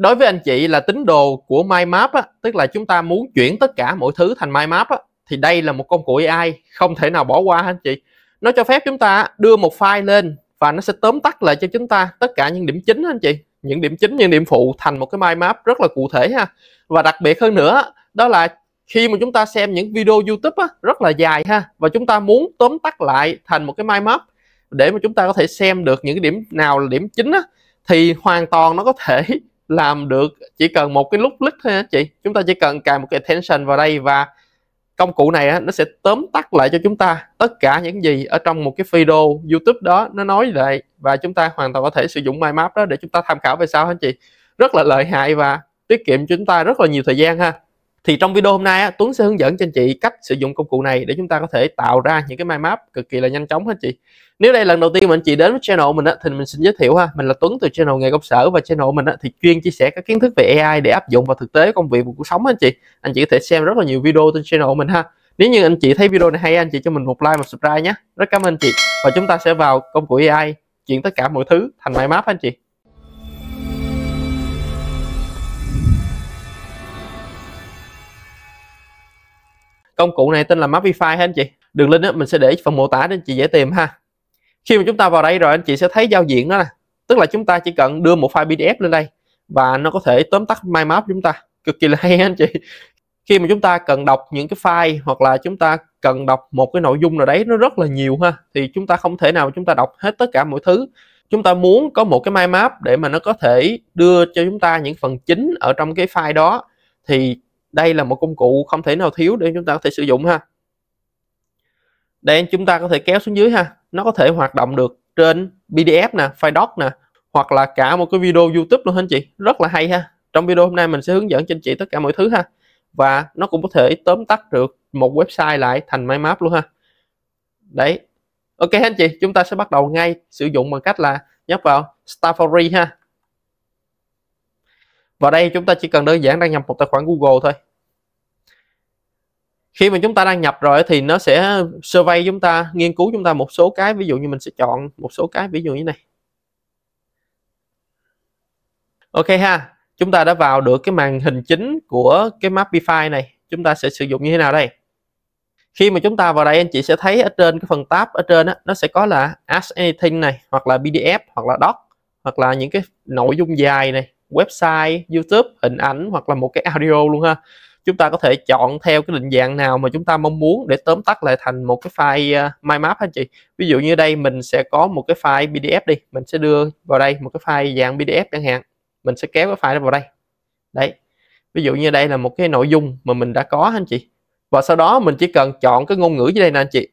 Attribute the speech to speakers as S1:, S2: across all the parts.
S1: đối với anh chị là tín đồ của mind map á, tức là chúng ta muốn chuyển tất cả mọi thứ thành mind map á, thì đây là một công cụ AI không thể nào bỏ qua anh chị nó cho phép chúng ta đưa một file lên và nó sẽ tóm tắt lại cho chúng ta tất cả những điểm chính anh chị những điểm chính những điểm phụ thành một cái mind map rất là cụ thể ha và đặc biệt hơn nữa đó là khi mà chúng ta xem những video YouTube á, rất là dài ha và chúng ta muốn tóm tắt lại thành một cái mind map để mà chúng ta có thể xem được những điểm nào là điểm chính á, thì hoàn toàn nó có thể làm được chỉ cần một cái lúc click thôi hả chị chúng ta chỉ cần cài một cái extension vào đây và công cụ này á, nó sẽ tóm tắt lại cho chúng ta tất cả những gì ở trong một cái video YouTube đó nó nói lại và chúng ta hoàn toàn có thể sử dụng mind map đó để chúng ta tham khảo về sau hả chị rất là lợi hại và tiết kiệm cho chúng ta rất là nhiều thời gian ha thì trong video hôm nay Tuấn sẽ hướng dẫn cho anh chị cách sử dụng công cụ này để chúng ta có thể tạo ra những cái mind map cực kỳ là nhanh chóng hết chị nếu đây là lần đầu tiên mà anh chị đến với channel mình thì mình xin giới thiệu ha mình là Tuấn từ channel nghề công sở và channel mình thì chuyên chia sẻ các kiến thức về AI để áp dụng vào thực tế công việc và cuộc sống anh chị anh chị có thể xem rất là nhiều video trên channel mình ha nếu như anh chị thấy video này hay anh chị cho mình một like một subscribe nhé rất cảm ơn anh chị và chúng ta sẽ vào công cụ AI chuyển tất cả mọi thứ thành mind map anh chị công cụ này tên là Mapify ha anh chị đường link đó mình sẽ để phần mô tả để anh chị dễ tìm ha khi mà chúng ta vào đây rồi anh chị sẽ thấy giao diện đó nè tức là chúng ta chỉ cần đưa một file PDF lên đây và nó có thể tóm tắt mind map chúng ta cực kỳ là hay anh chị khi mà chúng ta cần đọc những cái file hoặc là chúng ta cần đọc một cái nội dung nào đấy nó rất là nhiều ha thì chúng ta không thể nào chúng ta đọc hết tất cả mọi thứ chúng ta muốn có một cái mind map để mà nó có thể đưa cho chúng ta những phần chính ở trong cái file đó thì đây là một công cụ không thể nào thiếu để chúng ta có thể sử dụng ha Đây chúng ta có thể kéo xuống dưới ha nó có thể hoạt động được trên PDF nè file doc nè hoặc là cả một cái video YouTube luôn anh chị rất là hay ha trong video hôm nay mình sẽ hướng dẫn cho anh chị tất cả mọi thứ ha và nó cũng có thể tóm tắt được một website lại thành máy map luôn ha đấy ok anh chị chúng ta sẽ bắt đầu ngay sử dụng bằng cách là nhấp vào Safari ha và đây chúng ta chỉ cần đơn giản đăng nhập một tài khoản Google thôi khi mà chúng ta đăng nhập rồi thì nó sẽ survey chúng ta nghiên cứu chúng ta một số cái ví dụ như mình sẽ chọn một số cái ví dụ như này ok ha chúng ta đã vào được cái màn hình chính của cái Mapify này chúng ta sẽ sử dụng như thế nào đây khi mà chúng ta vào đây anh chị sẽ thấy ở trên cái phần tab ở trên đó, nó sẽ có là Ask Anything này hoặc là PDF hoặc là Doc hoặc là những cái nội dung dài này website youtube hình ảnh hoặc là một cái audio luôn ha chúng ta có thể chọn theo cái định dạng nào mà chúng ta mong muốn để tóm tắt lại thành một cái file uh, mind map anh chị ví dụ như đây mình sẽ có một cái file pdf đi mình sẽ đưa vào đây một cái file dạng pdf chẳng hạn mình sẽ kéo cái file đó vào đây đấy ví dụ như đây là một cái nội dung mà mình đã có anh chị và sau đó mình chỉ cần chọn cái ngôn ngữ dưới đây nè anh chị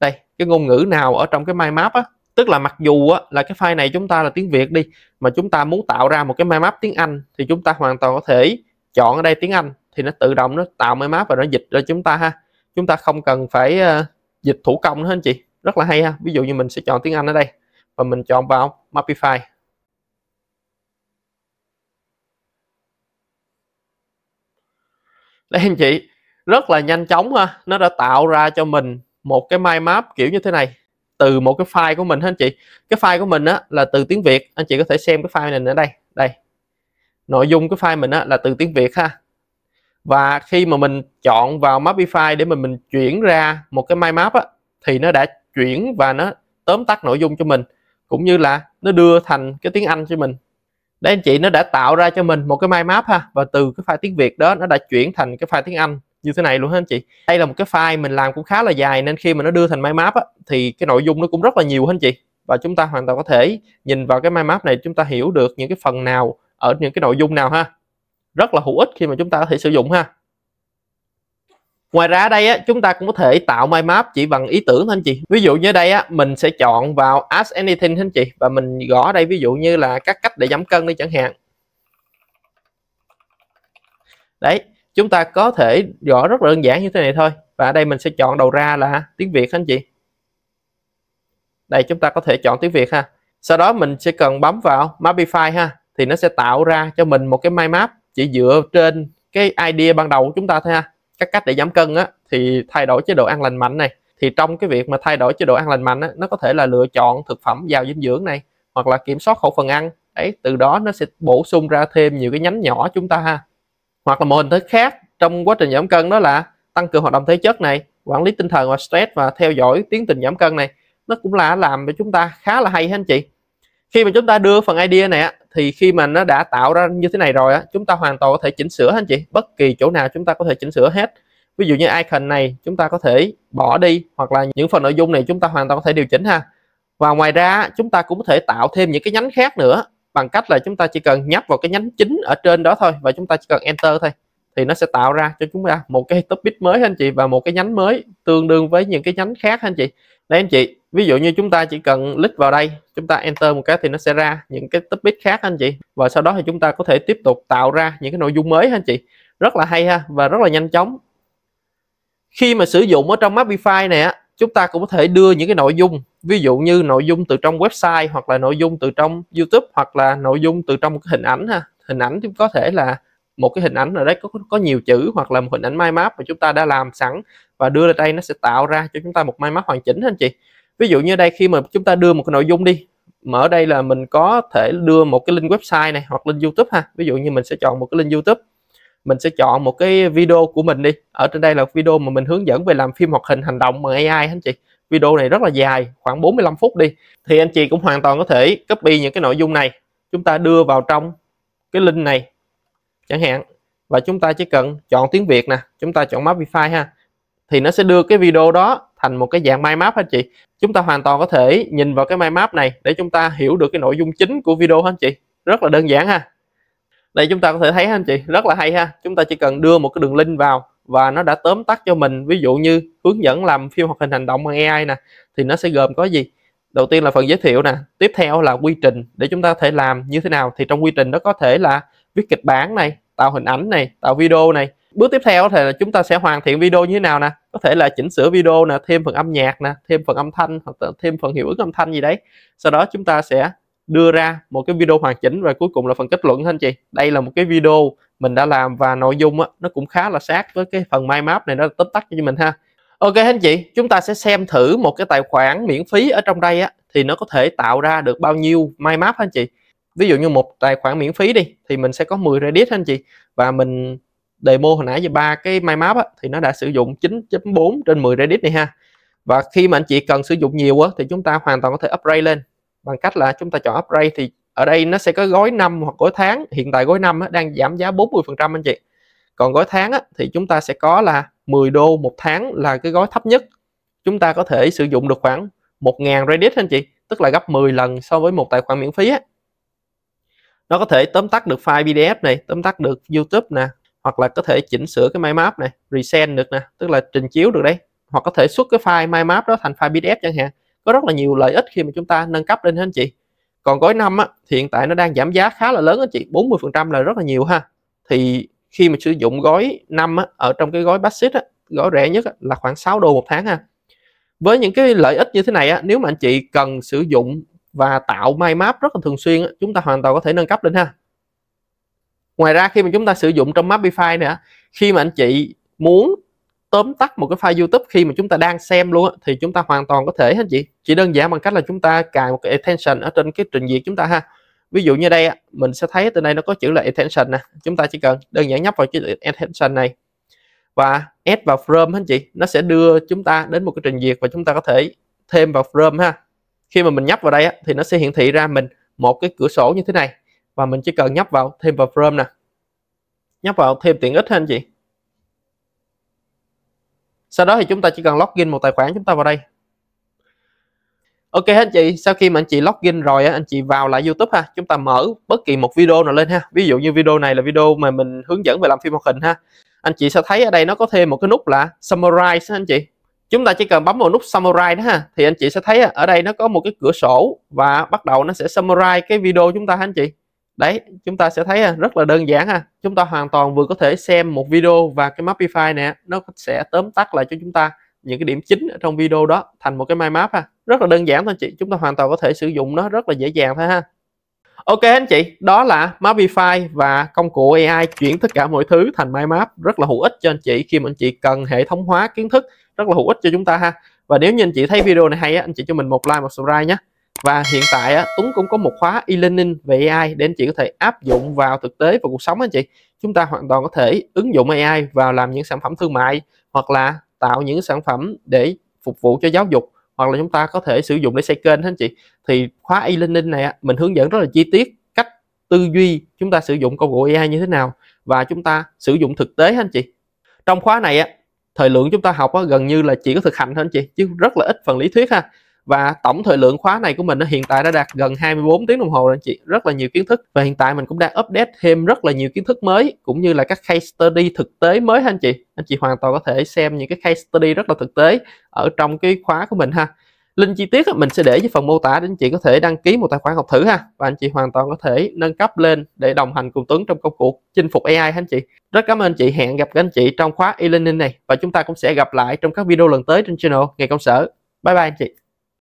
S1: đây cái ngôn ngữ nào ở trong cái mind map á tức là mặc dù á, là cái file này chúng ta là tiếng Việt đi mà chúng ta muốn tạo ra một cái mind map tiếng Anh thì chúng ta hoàn toàn có thể chọn ở đây tiếng Anh thì nó tự động nó tạo mind map và nó dịch ra chúng ta ha chúng ta không cần phải uh, dịch thủ công nữa anh chị rất là hay ha ví dụ như mình sẽ chọn tiếng Anh ở đây và mình chọn vào Mapify đây anh chị rất là nhanh chóng ha nó đã tạo ra cho mình một cái mind map kiểu như thế này từ một cái file của mình hết anh chị cái file của mình á là từ tiếng Việt anh chị có thể xem cái file này ở đây đây nội dung cái file mình á là từ tiếng Việt ha và khi mà mình chọn vào Mapify để mình mình chuyển ra một cái mind map á thì nó đã chuyển và nó tóm tắt nội dung cho mình cũng như là nó đưa thành cái tiếng Anh cho mình đấy anh chị nó đã tạo ra cho mình một cái mind map ha và từ cái file tiếng Việt đó nó đã chuyển thành cái file tiếng Anh như thế này luôn hết anh chị đây là một cái file mình làm cũng khá là dài nên khi mà nó đưa thành mind map á, thì cái nội dung nó cũng rất là nhiều hết anh chị và chúng ta hoàn toàn có thể nhìn vào cái mind map này chúng ta hiểu được những cái phần nào ở những cái nội dung nào ha rất là hữu ích khi mà chúng ta có thể sử dụng ha ngoài ra đây á, chúng ta cũng có thể tạo mind map chỉ bằng ý tưởng thôi anh chị ví dụ như đây á, mình sẽ chọn vào ask anything anh chị và mình gõ đây ví dụ như là các cách để giảm cân đi chẳng hạn đấy chúng ta có thể gõ rất là đơn giản như thế này thôi và ở đây mình sẽ chọn đầu ra là tiếng Việt anh chị đây chúng ta có thể chọn tiếng Việt ha sau đó mình sẽ cần bấm vào Mapify ha thì nó sẽ tạo ra cho mình một cái mind map chỉ dựa trên cái idea ban đầu của chúng ta thôi ha các cách để giảm cân á thì thay đổi chế độ ăn lành mạnh này thì trong cái việc mà thay đổi chế độ ăn lành mạnh á, nó có thể là lựa chọn thực phẩm giàu dinh dưỡng này hoặc là kiểm soát khẩu phần ăn ấy từ đó nó sẽ bổ sung ra thêm nhiều cái nhánh nhỏ chúng ta ha hoặc là một hình thức khác trong quá trình giảm cân đó là tăng cường hoạt động thể chất này quản lý tinh thần và stress và theo dõi tiến trình giảm cân này nó cũng là làm cho chúng ta khá là hay ha anh chị khi mà chúng ta đưa phần idea này thì khi mà nó đã tạo ra như thế này rồi chúng ta hoàn toàn có thể chỉnh sửa anh chị bất kỳ chỗ nào chúng ta có thể chỉnh sửa hết ví dụ như icon này chúng ta có thể bỏ đi hoặc là những phần nội dung này chúng ta hoàn toàn có thể điều chỉnh ha và ngoài ra chúng ta cũng có thể tạo thêm những cái nhánh khác nữa bằng cách là chúng ta chỉ cần nhấp vào cái nhánh chính ở trên đó thôi và chúng ta chỉ cần enter thôi thì nó sẽ tạo ra cho chúng ta một cái topic mới anh chị và một cái nhánh mới tương đương với những cái nhánh khác anh chị đây anh chị ví dụ như chúng ta chỉ cần click vào đây chúng ta enter một cái thì nó sẽ ra những cái topic khác anh chị và sau đó thì chúng ta có thể tiếp tục tạo ra những cái nội dung mới anh chị rất là hay ha và rất là nhanh chóng khi mà sử dụng ở trong Mapify này á chúng ta cũng có thể đưa những cái nội dung ví dụ như nội dung từ trong website hoặc là nội dung từ trong YouTube hoặc là nội dung từ trong cái hình ảnh ha hình ảnh chúng có thể là một cái hình ảnh ở đấy có có nhiều chữ hoặc là một hình ảnh mind map mà chúng ta đã làm sẵn và đưa ra đây nó sẽ tạo ra cho chúng ta một mind map hoàn chỉnh anh chị ví dụ như đây khi mà chúng ta đưa một cái nội dung đi mở đây là mình có thể đưa một cái link website này hoặc link YouTube ha ví dụ như mình sẽ chọn một cái link YouTube mình sẽ chọn một cái video của mình đi ở trên đây là video mà mình hướng dẫn về làm phim hoạt hình hành động bằng AI anh chị video này rất là dài khoảng 45 phút đi thì anh chị cũng hoàn toàn có thể copy những cái nội dung này chúng ta đưa vào trong cái link này chẳng hạn và chúng ta chỉ cần chọn tiếng Việt nè chúng ta chọn Mapify ha thì nó sẽ đưa cái video đó thành một cái dạng mind map anh chị chúng ta hoàn toàn có thể nhìn vào cái mind map này để chúng ta hiểu được cái nội dung chính của video anh chị rất là đơn giản ha đây chúng ta có thể thấy anh chị rất là hay ha chúng ta chỉ cần đưa một cái đường link vào và nó đã tóm tắt cho mình ví dụ như hướng dẫn làm phim hoạt hình hành động bằng AI nè thì nó sẽ gồm có gì đầu tiên là phần giới thiệu nè tiếp theo là quy trình để chúng ta có thể làm như thế nào thì trong quy trình đó có thể là viết kịch bản này tạo hình ảnh này tạo video này bước tiếp theo thì là chúng ta sẽ hoàn thiện video như thế nào nè có thể là chỉnh sửa video nè thêm phần âm nhạc nè thêm phần âm thanh hoặc thêm phần hiệu ứng âm thanh gì đấy sau đó chúng ta sẽ đưa ra một cái video hoàn chỉnh và cuối cùng là phần kết luận anh chị đây là một cái video mình đã làm và nội dung á, nó cũng khá là sát với cái phần mind map này nó tóm tắt cho mình ha ok anh chị chúng ta sẽ xem thử một cái tài khoản miễn phí ở trong đây á thì nó có thể tạo ra được bao nhiêu mind map anh chị ví dụ như một tài khoản miễn phí đi thì mình sẽ có 10 Reddit anh chị và mình demo hồi nãy về ba cái mind map á, thì nó đã sử dụng 9.4 trên 10 Reddit này ha và khi mà anh chị cần sử dụng nhiều á, thì chúng ta hoàn toàn có thể upgrade lên bằng cách là chúng ta chọn upgrade thì ở đây nó sẽ có gói năm hoặc gói tháng hiện tại gói năm đang giảm giá 40 phần trăm anh chị còn gói tháng thì chúng ta sẽ có là 10 đô một tháng là cái gói thấp nhất chúng ta có thể sử dụng được khoảng 1.000 Reddit anh chị tức là gấp 10 lần so với một tài khoản miễn phí nó có thể tóm tắt được file PDF này tóm tắt được YouTube nè hoặc là có thể chỉnh sửa cái máy map này resend được nè tức là trình chiếu được đây hoặc có thể xuất cái file máy map đó thành file PDF chẳng hạn có rất là nhiều lợi ích khi mà chúng ta nâng cấp lên hết anh chị còn gói năm á, thì hiện tại nó đang giảm giá khá là lớn anh chị 40 là rất là nhiều ha thì khi mà sử dụng gói năm á, ở trong cái gói basic á, gói rẻ nhất á, là khoảng 6 đô một tháng ha với những cái lợi ích như thế này á, nếu mà anh chị cần sử dụng và tạo may map rất là thường xuyên á, chúng ta hoàn toàn có thể nâng cấp lên ha ngoài ra khi mà chúng ta sử dụng trong Mapify nè khi mà anh chị muốn tóm tắt một cái file YouTube khi mà chúng ta đang xem luôn á, thì chúng ta hoàn toàn có thể hết chị chỉ đơn giản bằng cách là chúng ta cài một cái extension ở trên cái trình duyệt chúng ta ha ví dụ như đây á, mình sẽ thấy từ đây nó có chữ là extension nè chúng ta chỉ cần đơn giản nhấp vào chữ extension này và add vào from anh chị nó sẽ đưa chúng ta đến một cái trình duyệt và chúng ta có thể thêm vào from ha khi mà mình nhấp vào đây á, thì nó sẽ hiển thị ra mình một cái cửa sổ như thế này và mình chỉ cần nhấp vào thêm vào from nè nhấp vào thêm tiện ích anh chị sau đó thì chúng ta chỉ cần login một tài khoản chúng ta vào đây ok anh chị sau khi mà anh chị login rồi anh chị vào lại YouTube ha chúng ta mở bất kỳ một video nào lên ha ví dụ như video này là video mà mình hướng dẫn về làm phim hoạt hình ha anh chị sẽ thấy ở đây nó có thêm một cái nút là summarize anh chị chúng ta chỉ cần bấm vào nút summarize đó ha thì anh chị sẽ thấy ở đây nó có một cái cửa sổ và bắt đầu nó sẽ summarize cái video chúng ta anh chị đấy chúng ta sẽ thấy à, rất là đơn giản ha à. chúng ta hoàn toàn vừa có thể xem một video và cái Mapify nè nó sẽ tóm tắt lại cho chúng ta những cái điểm chính trong video đó thành một cái mind map ha rất là đơn giản thôi chị chúng ta hoàn toàn có thể sử dụng nó rất là dễ dàng thôi ha Ok anh chị, đó là Mapify và công cụ AI chuyển tất cả mọi thứ thành mind map rất là hữu ích cho anh chị khi mà anh chị cần hệ thống hóa kiến thức rất là hữu ích cho chúng ta ha. Và nếu như anh chị thấy video này hay á, anh chị cho mình một like một subscribe nhé và hiện tại á, Tuấn cũng có một khóa e-learning về AI để anh chị có thể áp dụng vào thực tế và cuộc sống anh chị chúng ta hoàn toàn có thể ứng dụng AI vào làm những sản phẩm thương mại hoặc là tạo những sản phẩm để phục vụ cho giáo dục hoặc là chúng ta có thể sử dụng để xây kênh anh chị thì khóa e-learning này á, mình hướng dẫn rất là chi tiết cách tư duy chúng ta sử dụng công cụ AI như thế nào và chúng ta sử dụng thực tế anh chị trong khóa này á, thời lượng chúng ta học á, gần như là chỉ có thực hành thôi anh chị chứ rất là ít phần lý thuyết ha và tổng thời lượng khóa này của mình nó hiện tại đã đạt gần 24 tiếng đồng hồ rồi anh chị rất là nhiều kiến thức và hiện tại mình cũng đang update thêm rất là nhiều kiến thức mới cũng như là các case study thực tế mới ha anh chị anh chị hoàn toàn có thể xem những cái case study rất là thực tế ở trong cái khóa của mình ha link chi tiết mình sẽ để dưới phần mô tả để anh chị có thể đăng ký một tài khoản học thử ha và anh chị hoàn toàn có thể nâng cấp lên để đồng hành cùng Tuấn trong công cuộc chinh phục AI ha anh chị rất cảm ơn anh chị hẹn gặp các anh chị trong khóa e-learning này và chúng ta cũng sẽ gặp lại trong các video lần tới trên channel ngày công sở bye bye anh chị